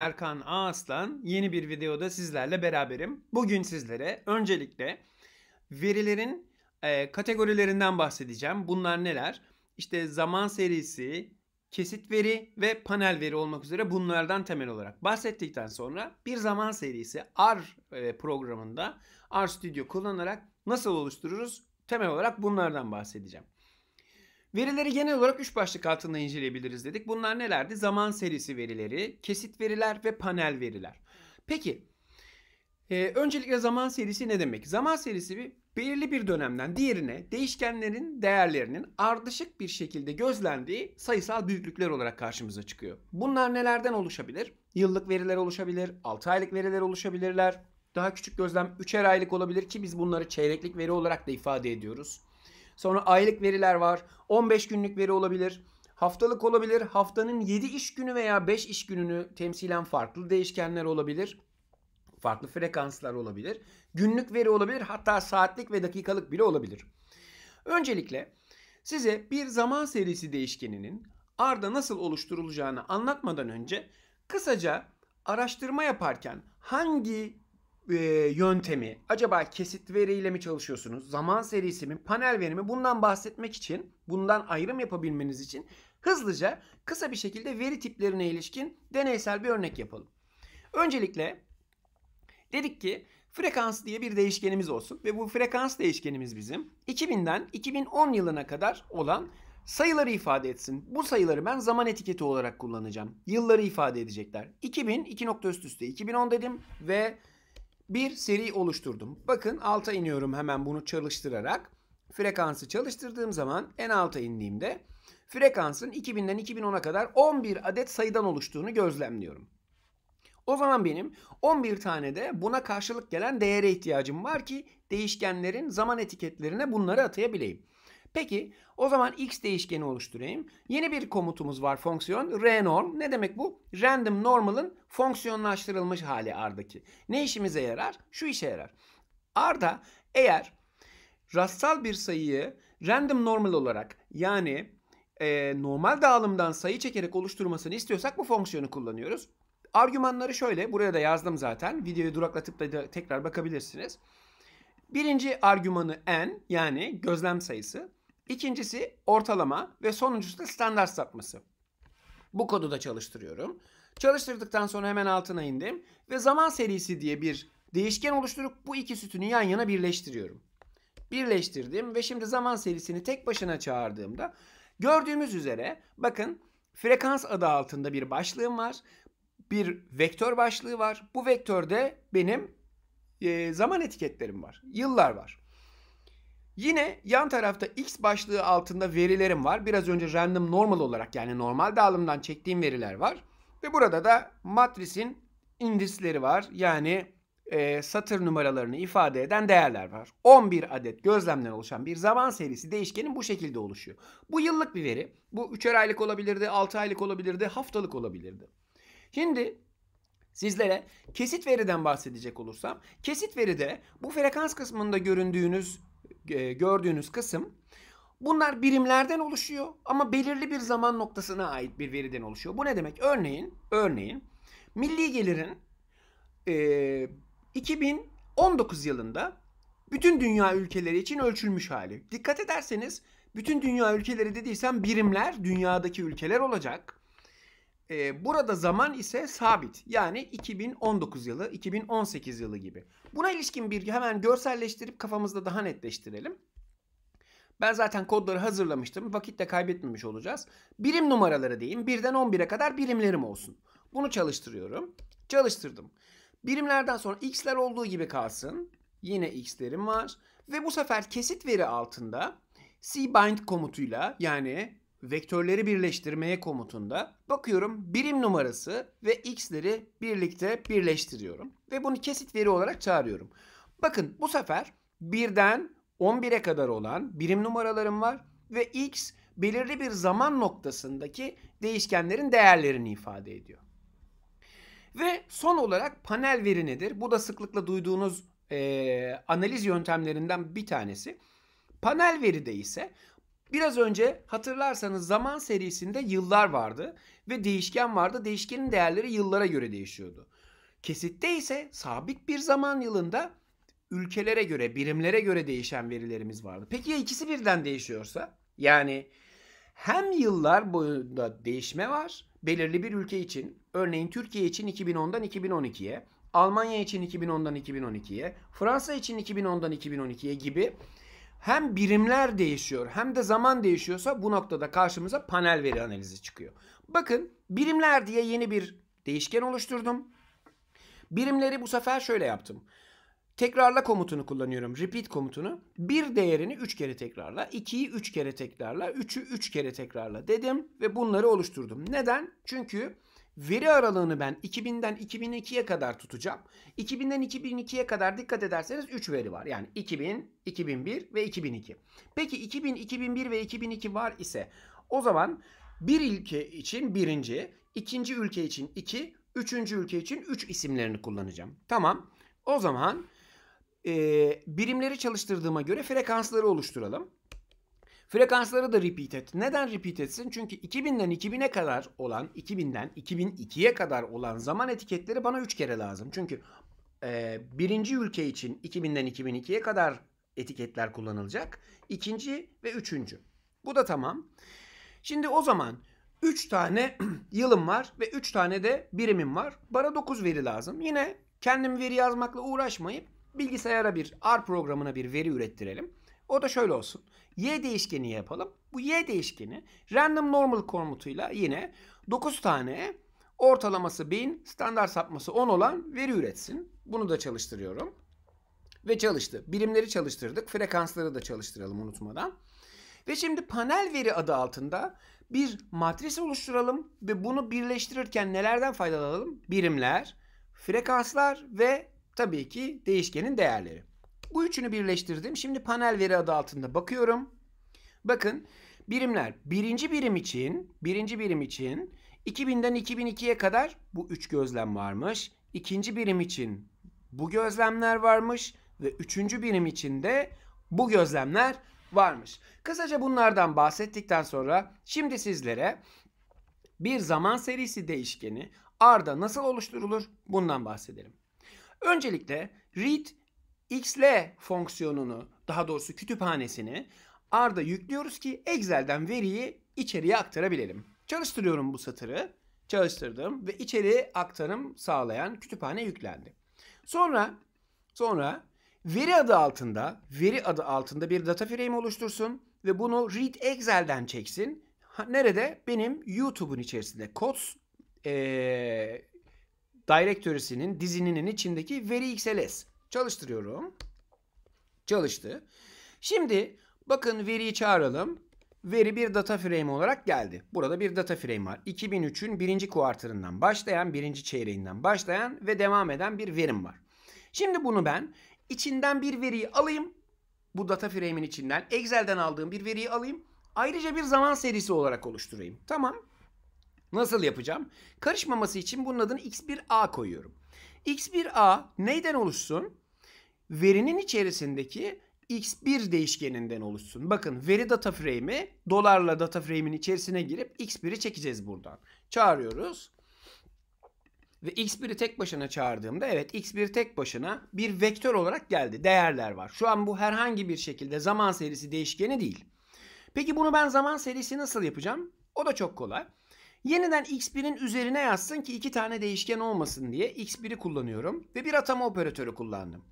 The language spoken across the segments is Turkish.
Erkan Aslan yeni bir videoda sizlerle beraberim. Bugün sizlere öncelikle verilerin e, kategorilerinden bahsedeceğim. Bunlar neler? İşte zaman serisi, kesit veri ve panel veri olmak üzere bunlardan temel olarak bahsettikten sonra bir zaman serisi R e, programında R Studio kullanarak nasıl oluştururuz? Temel olarak bunlardan bahsedeceğim. Verileri genel olarak 3 başlık altında inceleyebiliriz dedik. Bunlar nelerdi? Zaman serisi verileri, kesit veriler ve panel veriler. Peki ee, öncelikle zaman serisi ne demek? Zaman serisi bir, belirli bir dönemden diğerine değişkenlerin değerlerinin ardışık bir şekilde gözlendiği sayısal büyüklükler olarak karşımıza çıkıyor. Bunlar nelerden oluşabilir? Yıllık veriler oluşabilir, 6 aylık veriler oluşabilirler. Daha küçük gözlem 3'er aylık olabilir ki biz bunları çeyreklik veri olarak da ifade ediyoruz. Sonra aylık veriler var. 15 günlük veri olabilir. Haftalık olabilir. Haftanın 7 iş günü veya 5 iş gününü temsilen farklı değişkenler olabilir. Farklı frekanslar olabilir. Günlük veri olabilir. Hatta saatlik ve dakikalık bile olabilir. Öncelikle size bir zaman serisi değişkeninin Arda nasıl oluşturulacağını anlatmadan önce kısaca araştırma yaparken hangi e, yöntemi, acaba kesit veriyle mi çalışıyorsunuz, zaman serisi mi, panel verimi bundan bahsetmek için, bundan ayrım yapabilmeniz için hızlıca kısa bir şekilde veri tiplerine ilişkin deneysel bir örnek yapalım. Öncelikle dedik ki frekans diye bir değişkenimiz olsun ve bu frekans değişkenimiz bizim 2000'den 2010 yılına kadar olan sayıları ifade etsin. Bu sayıları ben zaman etiketi olarak kullanacağım. Yılları ifade edecekler. 2000 2 nokta üst üste 2010 dedim ve bir seri oluşturdum. Bakın alta iniyorum hemen bunu çalıştırarak. Frekansı çalıştırdığım zaman en alta indiğimde frekansın 2000'den 2010'a kadar 11 adet sayıdan oluştuğunu gözlemliyorum. O zaman benim 11 tane de buna karşılık gelen değere ihtiyacım var ki değişkenlerin zaman etiketlerine bunları atayabileyim. Peki o zaman x değişkeni oluşturayım. Yeni bir komutumuz var fonksiyon r Ne demek bu? Random normal'ın fonksiyonlaştırılmış hali R'daki. Ne işimize yarar? Şu işe yarar. R'da eğer rastsal bir sayıyı random normal olarak yani e, normal dağılımdan sayı çekerek oluşturmasını istiyorsak bu fonksiyonu kullanıyoruz. Argümanları şöyle buraya da yazdım zaten. Videoyu duraklatıp da tekrar bakabilirsiniz. Birinci argümanı n yani gözlem sayısı. İkincisi ortalama ve sonuncusu da standart sapması. Bu kodu da çalıştırıyorum. Çalıştırdıktan sonra hemen altına indim ve zaman serisi diye bir değişken oluşturup bu iki sütünü yan yana birleştiriyorum. Birleştirdim ve şimdi zaman serisini tek başına çağırdığımda gördüğümüz üzere bakın frekans adı altında bir başlığım var. Bir vektör başlığı var. Bu vektörde benim e, zaman etiketlerim var. Yıllar var. Yine yan tarafta X başlığı altında verilerim var. Biraz önce random normal olarak yani normal dağılımdan çektiğim veriler var. Ve burada da matrisin indisleri var. Yani e, satır numaralarını ifade eden değerler var. 11 adet gözlemden oluşan bir zaman serisi değişkenin bu şekilde oluşuyor. Bu yıllık bir veri. Bu 3'er aylık olabilirdi, 6 aylık olabilirdi, haftalık olabilirdi. Şimdi sizlere kesit veriden bahsedecek olursam, kesit veride bu frekans kısmında göründüğünüz e, gördüğünüz kısım bunlar birimlerden oluşuyor ama belirli bir zaman noktasına ait bir veriden oluşuyor. Bu ne demek? Örneğin, örneğin milli gelirin e, 2019 yılında bütün dünya ülkeleri için ölçülmüş hali. Dikkat ederseniz bütün dünya ülkeleri dediysem birimler dünyadaki ülkeler olacak. E, burada zaman ise sabit. Yani 2019 yılı, 2018 yılı gibi. Buna ilişkin bilgi hemen görselleştirip kafamızda daha netleştirelim. Ben zaten kodları hazırlamıştım. Vakit de kaybetmemiş olacağız. Birim numaraları diyeyim. 1'den 11'e kadar birimlerim olsun. Bunu çalıştırıyorum. Çalıştırdım. Birimlerden sonra x'ler olduğu gibi kalsın. Yine x'lerim var. Ve bu sefer kesit veri altında cbind komutuyla yani vektörleri birleştirmeye komutunda bakıyorum birim numarası ve x'leri birlikte birleştiriyorum. Ve bunu kesit veri olarak çağırıyorum. Bakın bu sefer birden 11'e kadar olan birim numaralarım var ve x belirli bir zaman noktasındaki değişkenlerin değerlerini ifade ediyor. Ve son olarak panel veri nedir? Bu da sıklıkla duyduğunuz e, analiz yöntemlerinden bir tanesi. Panel veride ise Biraz önce hatırlarsanız zaman serisinde yıllar vardı ve değişken vardı. Değişkenin değerleri yıllara göre değişiyordu. Kesitte ise sabit bir zaman yılında ülkelere göre, birimlere göre değişen verilerimiz vardı. Peki ya ikisi birden değişiyorsa? Yani hem yıllar boyunda değişme var belirli bir ülke için. Örneğin Türkiye için 2010'dan 2012'ye, Almanya için 2010'dan 2012'ye, Fransa için 2010'dan 2012'ye gibi hem birimler değişiyor hem de zaman değişiyorsa bu noktada karşımıza panel veri analizi çıkıyor. Bakın birimler diye yeni bir değişken oluşturdum. Birimleri bu sefer şöyle yaptım. Tekrarla komutunu kullanıyorum. Repeat komutunu. Bir değerini 3 kere tekrarla, 2'yi 3 kere tekrarla, 3'ü 3 kere tekrarla dedim ve bunları oluşturdum. Neden? Çünkü Veri aralığını ben 2000'den 2002'ye kadar tutacağım. 2000'den 2002'ye kadar dikkat ederseniz 3 veri var. Yani 2000, 2001 ve 2002. Peki 2000, 2001 ve 2002 var ise o zaman bir ülke için birinci, ikinci ülke için iki, üçüncü ülke için üç isimlerini kullanacağım. Tamam. O zaman e, birimleri çalıştırdığıma göre frekansları oluşturalım. Frekansları da repeat et. Neden repeat etsin? Çünkü 2000'den 2000'e kadar olan, 2000'den 2002'ye kadar olan zaman etiketleri bana 3 kere lazım. Çünkü e, birinci ülke için 2000'den 2002'ye kadar etiketler kullanılacak. İkinci ve üçüncü. Bu da tamam. Şimdi o zaman 3 tane yılım var ve 3 tane de birimim var. Bana 9 veri lazım. Yine kendim veri yazmakla uğraşmayıp bilgisayara bir R programına bir veri ürettirelim. O da şöyle olsun. Y değişkeni yapalım. Bu Y değişkeni random normal komutuyla yine 9 tane ortalaması 1000, standart sapması 10 olan veri üretsin. Bunu da çalıştırıyorum. Ve çalıştı. Birimleri çalıştırdık. Frekansları da çalıştıralım unutmadan. Ve şimdi panel veri adı altında bir matris oluşturalım ve bunu birleştirirken nelerden faydalanalım? Birimler, frekanslar ve tabii ki değişkenin değerleri. Bu üçünü birleştirdim. Şimdi panel veri adı altında bakıyorum. Bakın birimler birinci birim için birinci birim için 2000'den 2002'ye kadar bu üç gözlem varmış. İkinci birim için bu gözlemler varmış ve üçüncü birim için de bu gözlemler varmış. Kısaca bunlardan bahsettikten sonra şimdi sizlere bir zaman serisi değişkeni R'da nasıl oluşturulur bundan bahsedelim. Öncelikle read xl fonksiyonunu daha doğrusu kütüphanesini Arda yüklüyoruz ki Excel'den veriyi içeriye aktarabilelim. Çalıştırıyorum bu satırı. Çalıştırdım ve içeri aktarım sağlayan kütüphane yüklendi. Sonra sonra veri adı altında veri adı altında bir data frame oluştursun ve bunu read excel'den çeksin. nerede? Benim YouTube'un içerisinde Kots e, ee, direktörüsünün dizinin içindeki veri XLS. Çalıştırıyorum. Çalıştı. Şimdi bakın veriyi çağıralım. Veri bir data frame olarak geldi. Burada bir data frame var. 2003'ün birinci kuartırından başlayan, birinci çeyreğinden başlayan ve devam eden bir verim var. Şimdi bunu ben içinden bir veriyi alayım. Bu data frame'in içinden Excel'den aldığım bir veriyi alayım. Ayrıca bir zaman serisi olarak oluşturayım. Tamam. Nasıl yapacağım? Karışmaması için bunun adını x1a koyuyorum. X1A neyden oluşsun? Verinin içerisindeki X1 değişkeninden oluşsun. Bakın veri data frame'i dolarla data frame'in içerisine girip X1'i çekeceğiz buradan. Çağırıyoruz. Ve X1'i tek başına çağırdığımda evet X1 tek başına bir vektör olarak geldi. Değerler var. Şu an bu herhangi bir şekilde zaman serisi değişkeni değil. Peki bunu ben zaman serisi nasıl yapacağım? O da çok kolay. Yeniden x1'in üzerine yazsın ki iki tane değişken olmasın diye x1'i kullanıyorum. Ve bir atama operatörü kullandım.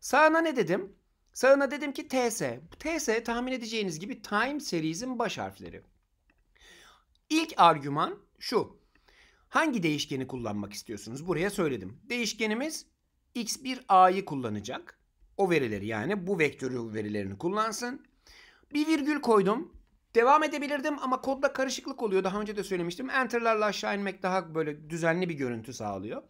Sağına ne dedim? Sağına dedim ki TS. TS tahmin edeceğiniz gibi time series'in baş harfleri. İlk argüman şu. Hangi değişkeni kullanmak istiyorsunuz? Buraya söyledim. Değişkenimiz x1a'yı kullanacak. O verileri yani bu vektörü verilerini kullansın. Bir virgül koydum. Devam edebilirdim ama kodda karışıklık oluyor. Daha önce de söylemiştim. Enter'larla aşağı inmek daha böyle düzenli bir görüntü sağlıyor.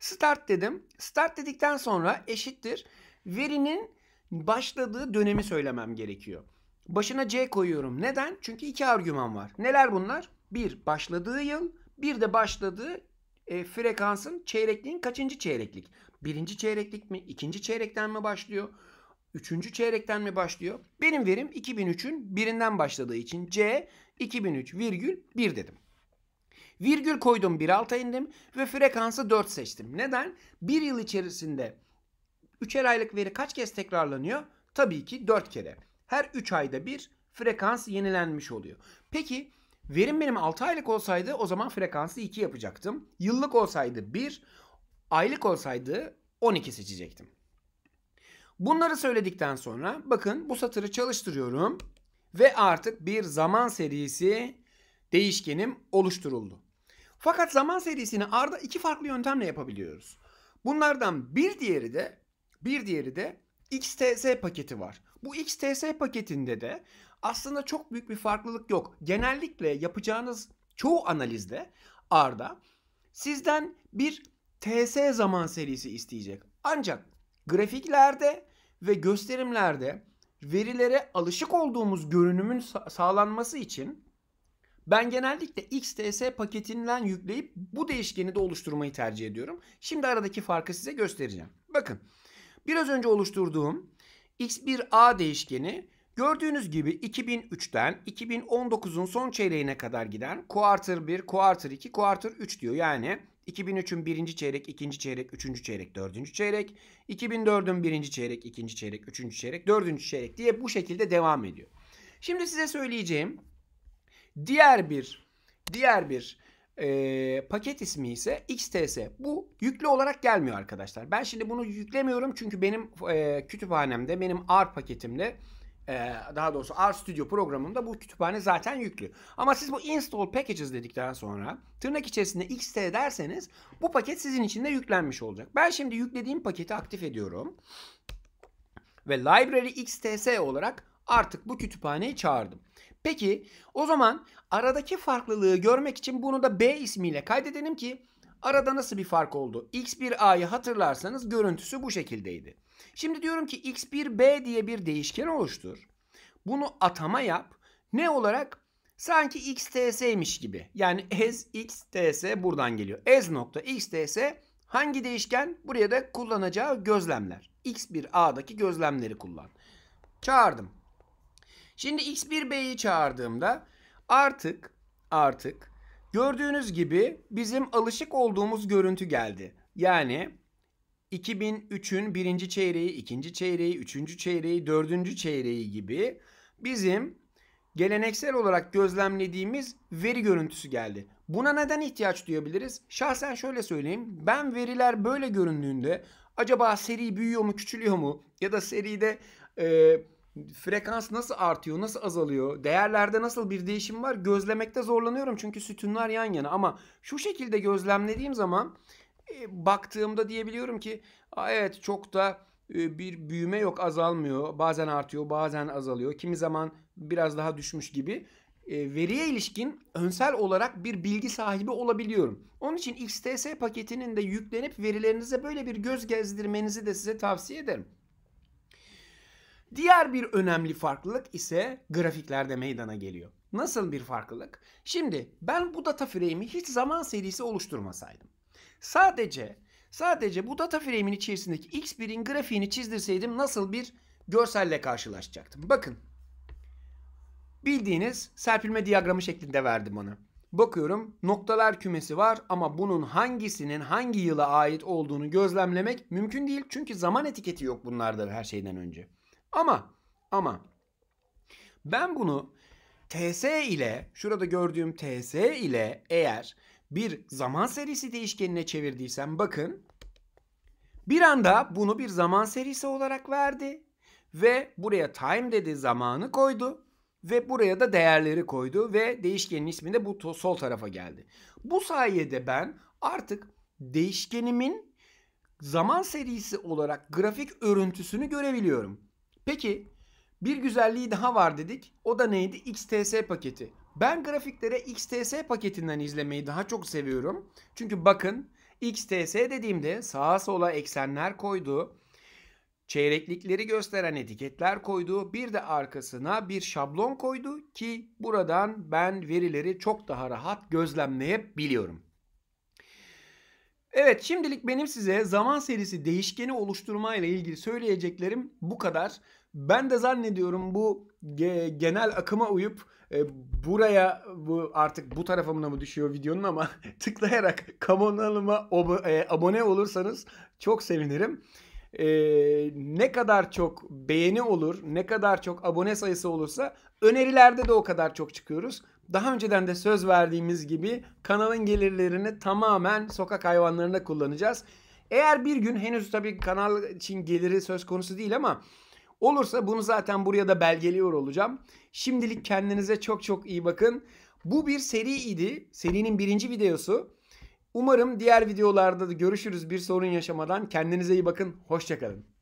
Start dedim. Start dedikten sonra eşittir. Verinin başladığı dönemi söylemem gerekiyor. Başına C koyuyorum. Neden? Çünkü iki argüman var. Neler bunlar? Bir başladığı yıl, bir de başladığı e, frekansın çeyrekliğin kaçıncı çeyreklik? Birinci çeyreklik mi? İkinci çeyrekten mi başlıyor? Üçüncü çeyrekten mi başlıyor? Benim verim 2003'ün birinden başladığı için C 2003 virgül 2003,1 dedim. Virgül koydum 1.6'a indim ve frekansı 4 seçtim. Neden? Bir yıl içerisinde 3'er aylık veri kaç kez tekrarlanıyor? Tabii ki 4 kere. Her 3 ayda bir frekans yenilenmiş oluyor. Peki verim benim 6 aylık olsaydı o zaman frekansı 2 yapacaktım. Yıllık olsaydı 1, aylık olsaydı 12 seçecektim. Bunları söyledikten sonra bakın bu satırı çalıştırıyorum ve artık bir zaman serisi değişkenim oluşturuldu. Fakat zaman serisini Arda iki farklı yöntemle yapabiliyoruz. Bunlardan bir diğeri de bir diğeri de XTS paketi var. Bu XTS paketinde de aslında çok büyük bir farklılık yok. Genellikle yapacağınız çoğu analizde Arda sizden bir TS zaman serisi isteyecek. Ancak grafiklerde ve gösterimlerde verilere alışık olduğumuz görünümün sağlanması için ben genellikle XTS paketinden yükleyip bu değişkeni de oluşturmayı tercih ediyorum. Şimdi aradaki farkı size göstereceğim. Bakın biraz önce oluşturduğum X1A değişkeni Gördüğünüz gibi 2003'ten 2019'un son çeyreğine kadar giden quarter 1, quarter 2, quarter 3 diyor. Yani 2003'ün birinci çeyrek, ikinci çeyrek, üçüncü çeyrek, dördüncü çeyrek, 2004'ün birinci çeyrek, ikinci çeyrek, üçüncü çeyrek, dördüncü çeyrek diye bu şekilde devam ediyor. Şimdi size söyleyeceğim diğer bir diğer bir e, paket ismi ise XTS. Bu yüklü olarak gelmiyor arkadaşlar. Ben şimdi bunu yüklemiyorum çünkü benim e, kütüphanemde, benim R paketimde ee, daha doğrusu RStudio programında bu kütüphane zaten yüklü. Ama siz bu install packages dedikten sonra tırnak içerisinde xt derseniz bu paket sizin için de yüklenmiş olacak. Ben şimdi yüklediğim paketi aktif ediyorum. Ve library xts olarak artık bu kütüphaneyi çağırdım. Peki o zaman aradaki farklılığı görmek için bunu da B ismiyle kaydedelim ki arada nasıl bir fark oldu? X1A'yı hatırlarsanız görüntüsü bu şekildeydi. Şimdi diyorum ki x1b diye bir değişken oluştur. Bunu atama yap. Ne olarak? Sanki xts'ymiş gibi. Yani as xts buradan geliyor. As nokta xts hangi değişken? Buraya da kullanacağı gözlemler. x1a'daki gözlemleri kullan. Çağırdım. Şimdi x1b'yi çağırdığımda artık artık gördüğünüz gibi bizim alışık olduğumuz görüntü geldi. Yani 2003'ün birinci çeyreği, ikinci çeyreği, üçüncü çeyreği, dördüncü çeyreği gibi bizim geleneksel olarak gözlemlediğimiz veri görüntüsü geldi. Buna neden ihtiyaç duyabiliriz? Şahsen şöyle söyleyeyim. Ben veriler böyle göründüğünde acaba seri büyüyor mu, küçülüyor mu? Ya da seride e, frekans nasıl artıyor, nasıl azalıyor? Değerlerde nasıl bir değişim var? Gözlemekte zorlanıyorum çünkü sütunlar yan yana. Ama şu şekilde gözlemlediğim zaman ee, baktığımda diyebiliyorum ki evet çok da e, bir büyüme yok azalmıyor. Bazen artıyor bazen azalıyor. Kimi zaman biraz daha düşmüş gibi. Ee, veriye ilişkin önsel olarak bir bilgi sahibi olabiliyorum. Onun için XTS paketinin de yüklenip verilerinize böyle bir göz gezdirmenizi de size tavsiye ederim. Diğer bir önemli farklılık ise grafiklerde meydana geliyor. Nasıl bir farklılık? Şimdi ben bu data frame'i hiç zaman serisi oluşturmasaydım. Sadece sadece bu data frame'in içerisindeki x1'in grafiğini çizdirseydim nasıl bir görselle karşılaşacaktım. Bakın. Bildiğiniz serpilme diyagramı şeklinde verdim onu. Bakıyorum noktalar kümesi var ama bunun hangisinin hangi yıla ait olduğunu gözlemlemek mümkün değil. Çünkü zaman etiketi yok bunlarda her şeyden önce. Ama ama ben bunu TS ile şurada gördüğüm TS ile eğer bir zaman serisi değişkenine çevirdiysem bakın bir anda bunu bir zaman serisi olarak verdi ve buraya time dedi zamanı koydu ve buraya da değerleri koydu ve değişkenin ismi de bu sol tarafa geldi. Bu sayede ben artık değişkenimin zaman serisi olarak grafik örüntüsünü görebiliyorum. Peki bir güzelliği daha var dedik. O da neydi? XTS paketi. Ben grafiklere XTS paketinden izlemeyi daha çok seviyorum. Çünkü bakın XTS dediğimde sağa sola eksenler koydu. Çeyreklikleri gösteren etiketler koydu. Bir de arkasına bir şablon koydu ki buradan ben verileri çok daha rahat gözlemleyebiliyorum. Evet şimdilik benim size zaman serisi değişkeni oluşturma ile ilgili söyleyeceklerim bu kadar. Ben de zannediyorum bu genel akıma uyup e, buraya bu artık bu tarafımına mı düşüyor videonun ama tıklayarak kanalıma e, abone olursanız çok sevinirim. E, ne kadar çok beğeni olur, ne kadar çok abone sayısı olursa önerilerde de o kadar çok çıkıyoruz. Daha önceden de söz verdiğimiz gibi kanalın gelirlerini tamamen sokak hayvanlarına kullanacağız. Eğer bir gün henüz tabii kanal için geliri söz konusu değil ama Olursa bunu zaten buraya da belgeliyor olacağım. Şimdilik kendinize çok çok iyi bakın. Bu bir seri idi. Serinin birinci videosu. Umarım diğer videolarda da görüşürüz bir sorun yaşamadan. Kendinize iyi bakın. Hoşçakalın.